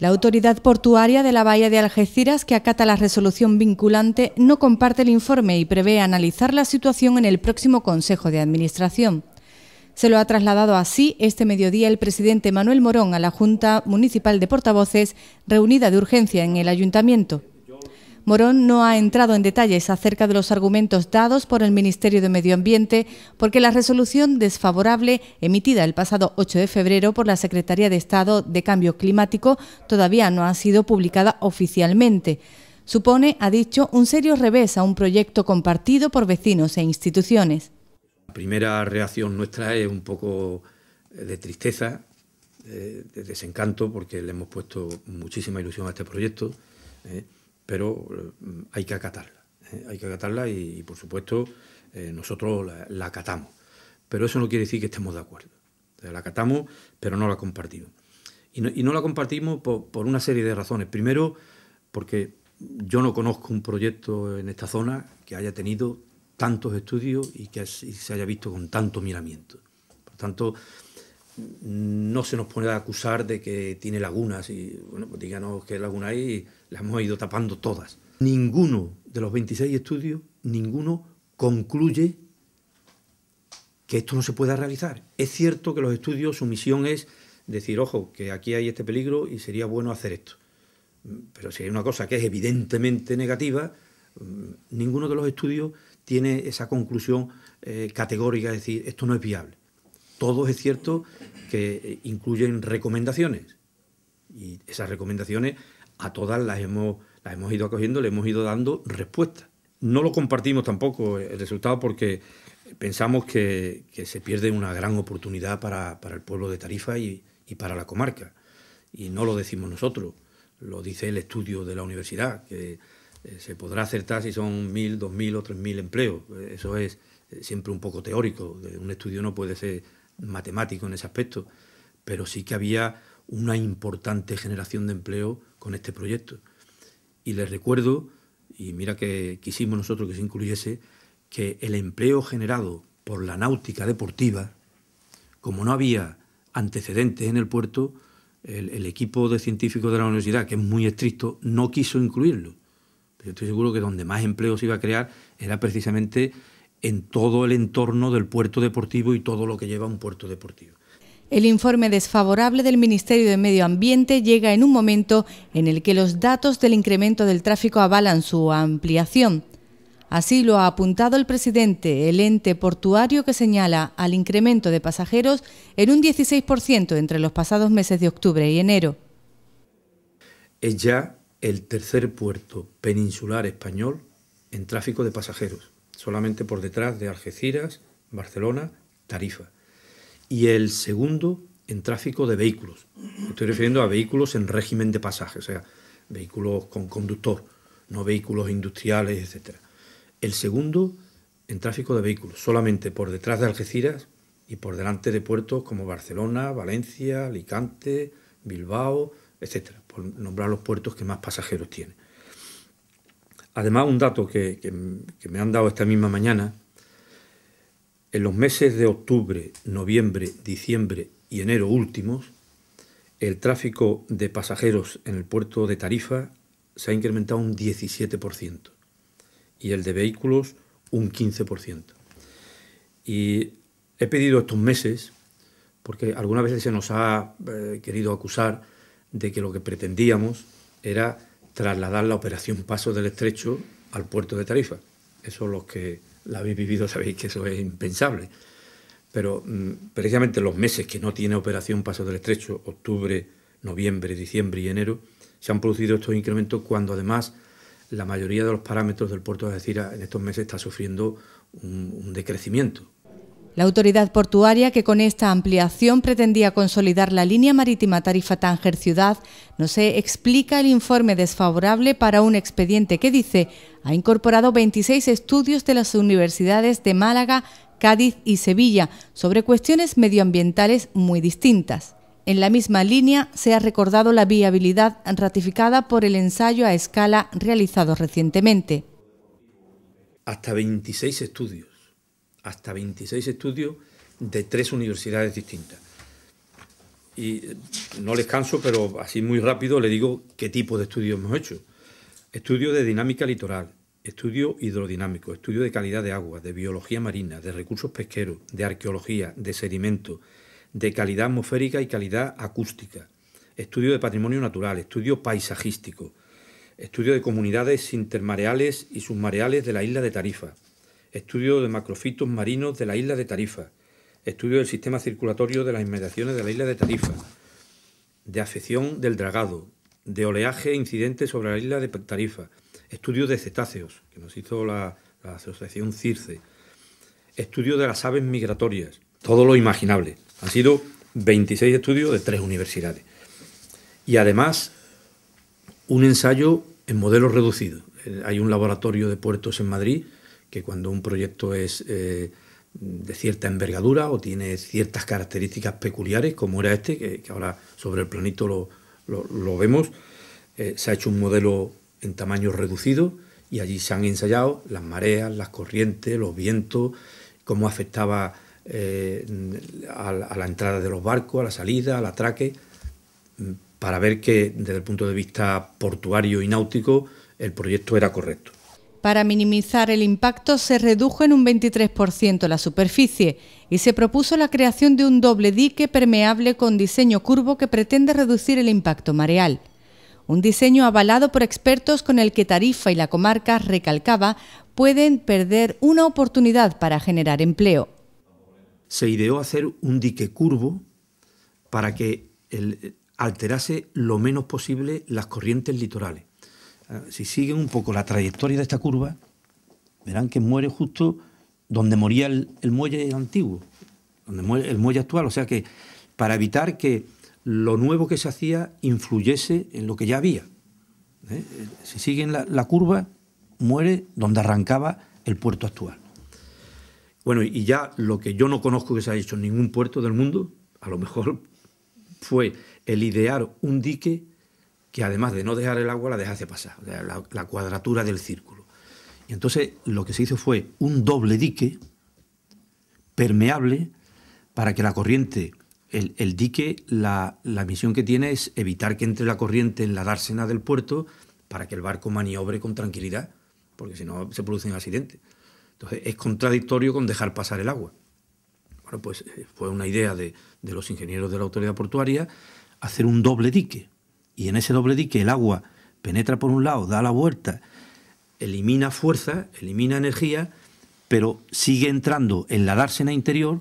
La autoridad portuaria de la Bahía de Algeciras, que acata la resolución vinculante, no comparte el informe y prevé analizar la situación en el próximo Consejo de Administración. Se lo ha trasladado así este mediodía el presidente Manuel Morón a la Junta Municipal de Portavoces, reunida de urgencia en el Ayuntamiento. Morón no ha entrado en detalles acerca de los argumentos dados por el Ministerio de Medio Ambiente porque la resolución desfavorable emitida el pasado 8 de febrero por la Secretaría de Estado de Cambio Climático todavía no ha sido publicada oficialmente. Supone, ha dicho, un serio revés a un proyecto compartido por vecinos e instituciones. La primera reacción nuestra es un poco eh, de tristeza, eh, de desencanto, porque le hemos puesto muchísima ilusión a este proyecto. Eh, pero mm, hay que acatarla. ¿eh? Hay que acatarla y, por supuesto, eh, nosotros la, acatamos. Pero eso no quiere decir que estemos de acuerdo. la acatamos, pero no la compartimos. Y no, la compartimos por, por, una serie de razones. Primero, porque yo no conozco un proyecto en esta zona que haya tenido tantos estudios y que se haya visto con tanto miramiento. Por tanto, no se nos pone a acusar de que tiene lagunas y bueno, pues díganos qué laguna hay y las hemos ido tapando todas. Ninguno de los 26 estudios, ninguno concluye que esto no se pueda realizar. Es cierto que los estudios, su misión es decir, ojo, que aquí hay este peligro y sería bueno hacer esto. Pero si hay una cosa que es evidentemente negativa, mm, ninguno de los estudios tiene esa conclusión eh, categórica es decir, esto no es viable. Todos es cierto que eh, incluyen recomendaciones y esas recomendaciones a todas las hemos, las hemos ido acogiendo, le hemos ido dando respuesta. No lo compartimos tampoco eh, el resultado porque pensamos que, se pierde una gran oportunidad para, el pueblo de Tarifa y, y, para la comarca. Y no lo decimos nosotros, lo dice el estudio de la universidad, que eh, se podrá acertar si son mil, dos mil o tres mil empleos. Eso es siempre un poco teórico. Un estudio no puede ser matemático en ese aspecto, pero sí que había una importante generación de empleo con este proyecto. Y les recuerdo, y mira que quisimos nosotros que se incluyese, que el empleo generado por la náutica deportiva, como no había antecedentes en el puerto, el, equipo de científicos de la universidad, que es muy estricto, no quiso incluirlo. Pero estoy seguro que donde más empleo se iba a crear era precisamente en todo el entorno del puerto deportivo y todo lo que lleva un puerto deportivo. El informe desfavorable del Ministerio de Medio Ambiente llega en un momento en el que los datos del incremento del tráfico avalan su ampliación. Así lo ha apuntado el presidente, el ente portuario que señala al incremento de pasajeros en un 16% entre los pasados meses de octubre y enero. Es ya el tercer puerto peninsular español en tráfico de pasajeros solamente por detrás de Algeciras, Barcelona, Tarifa. Y el segundo en tráfico de vehículos. Me estoy refiriendo a vehículos en régimen de pasaje, o sea, vehículos con conductor, no vehículos industriales, etc. El segundo en tráfico de vehículos, solamente por detrás de Algeciras y por delante de puertos como Barcelona, Valencia, Alicante, Bilbao, etc., por nombrar los puertos que más pasajeros tienen. Además, un dato que, me han dado esta misma mañana, en los meses de octubre, noviembre, diciembre y enero últimos, el tráfico de pasajeros en el puerto de Tarifa se ha incrementado un 17% y el de vehículos un 15%. Y he pedido estos meses, porque algunas veces se nos ha eh, querido acusar de que lo que pretendíamos era trasladar la operación Paso del Estrecho al puerto de Tarifa. Eso los que la habéis vivido sabéis que eso es impensable. Pero mm, precisamente los meses que no tiene operación Paso del Estrecho, octubre, noviembre, diciembre y enero, se han producido estos incrementos cuando además la mayoría de los parámetros del puerto de decir, en estos meses está sufriendo un decrecimiento, la autoridad portuaria, que con esta ampliación pretendía consolidar la línea marítima Tarifa Tánger Ciudad, no se explica el informe desfavorable para un expediente que dice ha incorporado 26 estudios de las universidades de Málaga, Cádiz y Sevilla sobre cuestiones medioambientales muy distintas. En la misma línea se ha recordado la viabilidad ratificada por el ensayo a escala realizado recientemente. Hasta 26 estudios hasta 26 estudios de tres universidades distintas. Y eh, no les canso, pero así muy rápido le digo qué tipo de estudios hemos hecho. Estudio de dinámica litoral, estudio hidrodinámico, estudio de calidad de agua, de biología marina, de recursos pesqueros, de arqueología, de sedimento, de calidad atmosférica y calidad acústica, estudio de patrimonio natural, estudio paisajístico, estudio de comunidades intermareales y submareales de la isla de Tarifa, estudio de macrofitos marinos de la isla de Tarifa, estudio del sistema circulatorio de las inmediaciones de la isla de Tarifa, de afección del dragado, de oleaje e incidente sobre la isla de Tarifa, estudio de cetáceos, que nos hizo la, asociación CIRCE, estudio de las aves migratorias, todo lo imaginable. Han sido 26 estudios de tres universidades. Y además, un ensayo en modelos reducidos. Eh, hay un laboratorio de puertos en Madrid que cuando un proyecto es eh, de cierta envergadura o tiene ciertas características peculiares, como era este, que, ahora sobre el planito lo, vemos, eh, se ha hecho un modelo en tamaño reducido y allí se han ensayado las mareas, las corrientes, los vientos, cómo afectaba eh, a, la entrada de los barcos, a la salida, al atraque, para ver que desde el punto de vista portuario y náutico el proyecto era correcto. Para minimizar el impacto se redujo en un 23% la superficie y se propuso la creación de un doble dique permeable con diseño curvo que pretende reducir el impacto mareal. Un diseño avalado por expertos con el que Tarifa y la comarca recalcaba pueden perder una oportunidad para generar empleo. Se ideó hacer un dique curvo para que alterase lo menos posible las corrientes litorales Ah, si siguen un poco la trayectoria de esta curva, verán que muere justo donde moría el, muelle antiguo, donde muere el muelle actual. O sea que para evitar que lo nuevo que se hacía influyese en lo que ya había. ¿eh? Si siguen la, la, curva, muere donde arrancaba el puerto actual. Bueno, y ya lo que yo no conozco que se ha hecho en ningún puerto del mundo, a lo mejor fue el idear un dique que además de no dejar el agua la deja dejase pasar, la, cuadratura del círculo. Y entonces lo que se hizo fue un doble dique permeable para que la corriente, el, dique, la, misión que tiene es evitar que entre la corriente en la dársena del puerto para que el barco maniobre con tranquilidad, porque si no se producen accidentes. Entonces es contradictorio con dejar pasar el agua. Bueno, pues eh, fue una idea de los ingenieros de la autoridad portuaria hacer un doble dique y en ese doble dique el agua penetra por un lado, da la vuelta, elimina fuerza, elimina energía, pero sigue entrando en la dársena interior,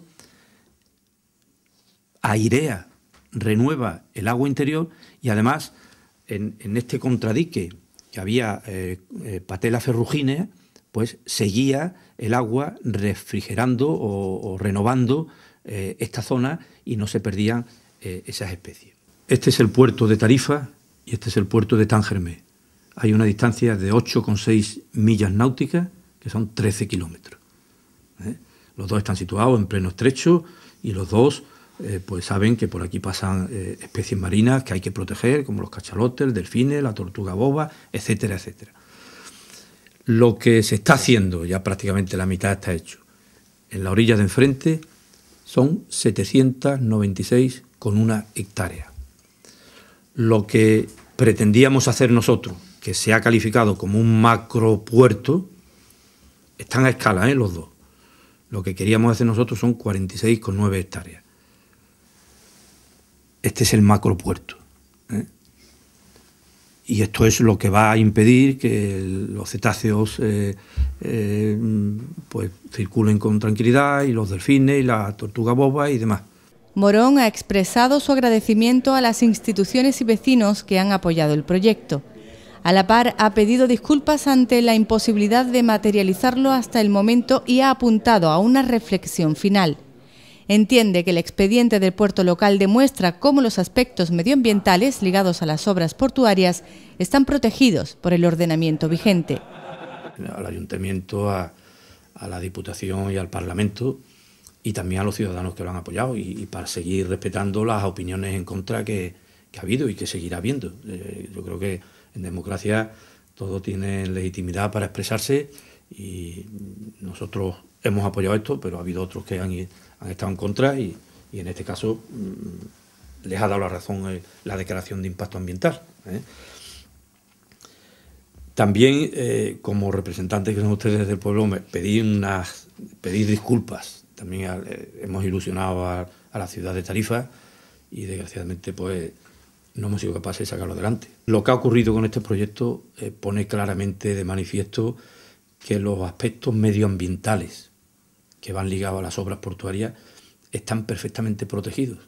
airea, renueva el agua interior y además en, este contradique que había eh, eh patela pues seguía el agua refrigerando o, renovando eh, esta zona y no se perdían eh, esas especies. Este es el puerto de Tarifa y este es el puerto de Tangermé. Hay una distancia de 8,6 millas náuticas, que son 13 kilómetros. ¿eh? Los dos están situados en pleno estrecho y los dos eh, pues saben que por aquí pasan eh, especies marinas que hay que proteger, como los cachalotes, el delfines, la tortuga boba, etcétera, etcétera. Lo que se está haciendo, ya prácticamente la mitad está hecho, en la orilla de enfrente son 796,1 con hectárea lo que pretendíamos hacer nosotros, que se ha calificado como un macro puerto, están a escala, ¿eh? los dos. Lo que queríamos hacer nosotros son 46,9 hectáreas. Este es el macro puerto. ¿eh? Y esto es lo que va a impedir que los cetáceos eh, eh, pues, circulen con tranquilidad y los delfines y la tortuga boba y demás. Morón ha expresado su agradecimiento a las instituciones y vecinos que han apoyado el proyecto. A la par, ha pedido disculpas ante la imposibilidad de materializarlo hasta el momento y ha apuntado a una reflexión final. Entiende que el expediente del puerto local demuestra cómo los aspectos medioambientales ligados a las obras portuarias están protegidos por el ordenamiento vigente. Al ayuntamiento, a, la Diputación y al Parlamento y también a los ciudadanos que lo han apoyado y, para seguir respetando las opiniones en contra que, ha habido y que seguirá habiendo. Eh, yo creo que en democracia todo tiene legitimidad para expresarse y nosotros hemos apoyado esto, pero ha habido otros que han, estado en contra y, en este caso mm, les ha dado la razón eh, la declaración de impacto ambiental. ¿eh? También, como representantes que son ustedes del pueblo, pedí, unas, pedí disculpas también eh, hemos ilusionado a, la ciudad de Tarifa y desgraciadamente pues no hemos sido capaces de sacarlo adelante. Lo que ha ocurrido con este proyecto eh, pone claramente de manifiesto que los aspectos medioambientales que van ligados a las obras portuarias están perfectamente protegidos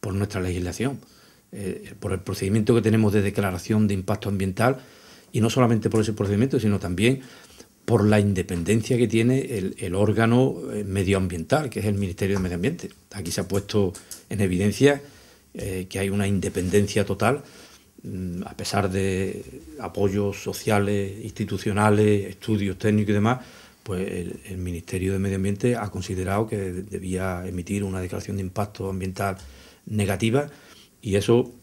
por nuestra legislación, eh, por el procedimiento que tenemos de declaración de impacto ambiental y no solamente por ese procedimiento, sino también por la independencia que tiene el, órgano eh, medioambiental, que es el Ministerio de Medio Ambiente. Aquí se ha puesto en evidencia eh, que hay una independencia total, mm, a pesar de apoyos sociales, institucionales, estudios técnicos y demás, pues el, Ministerio de Medio Ambiente ha considerado que debía emitir una declaración de impacto ambiental negativa y eso,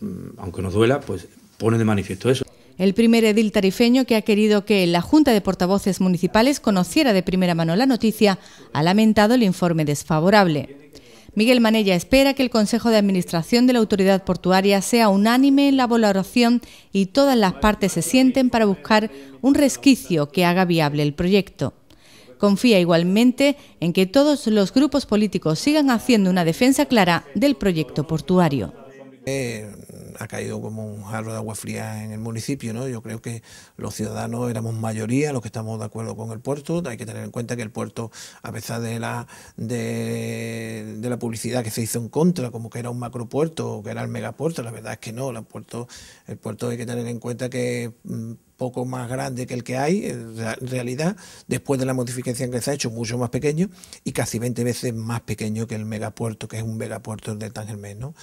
mm, aunque nos duela, pues pone de manifiesto eso el primer edil tarifeño que ha querido que la Junta de Portavoces Municipales conociera de primera mano la noticia, ha lamentado el informe desfavorable. Miguel Manella espera que el Consejo de Administración de la Autoridad Portuaria sea unánime en la valoración y todas las partes se sienten para buscar un resquicio que haga viable el proyecto. Confía igualmente en que todos los grupos políticos sigan haciendo una defensa clara del proyecto portuario. Eh, ha caído como un jarro de agua fría en el municipio. ¿no? Yo creo que los ciudadanos éramos mayoría los que estamos de acuerdo con el puerto. Hay que tener en cuenta que el puerto, a pesar de la, de, la publicidad que se hizo en contra, como que era un macropuerto o que era el megapuerto, la verdad es que no. El puerto, el puerto hay que tener en cuenta que es mm, poco más grande que el que hay, en realidad, después de la modificación que se ha hecho, mucho más pequeño y casi 20 veces más pequeño que el megapuerto, que es un megapuerto de Tánger ¿no?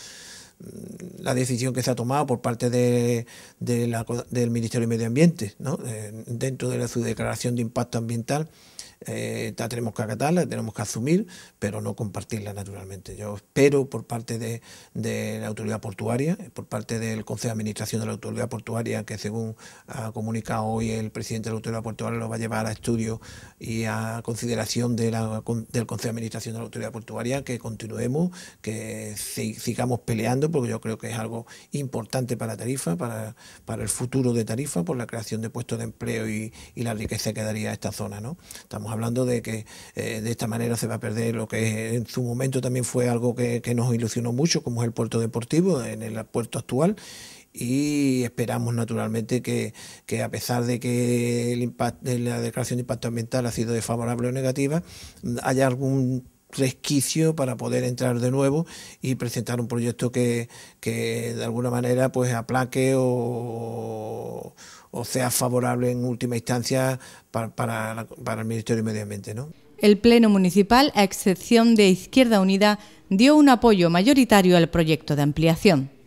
la decisión que se ha tomado por parte de, del Ministerio de Medio Ambiente, ¿no? Eh, dentro de su declaración de impacto ambiental, eh, tenemos que acatarla, tenemos que asumir, pero no compartirla naturalmente. Yo espero por parte de, la autoridad portuaria, por parte del Consejo de Administración de la Autoridad Portuaria, que según ha comunicado hoy el presidente de la Autoridad Portuaria, lo va a llevar a estudio y a consideración de del Consejo de Administración de la Autoridad Portuaria, que continuemos, que sigamos peleando, porque yo creo que es algo importante para la Tarifa, para, el futuro de Tarifa, por la creación de puestos de empleo y, la riqueza que daría esta zona. ¿no? Estamos hablando de que eh, de esta manera se va a perder lo que en su momento también fue algo que, nos ilusionó mucho, como es el puerto deportivo, en el puerto actual y esperamos naturalmente que, a pesar de que el la declaración de impacto ambiental ha sido desfavorable o negativa, haya algún resquicio para poder entrar de nuevo y presentar un proyecto que, de alguna manera pues aplaque o, sea favorable en última instancia para, el Ministerio de Medio Ambiente. El Pleno Municipal, a excepción de Izquierda Unida, dio un apoyo mayoritario al proyecto de ampliación.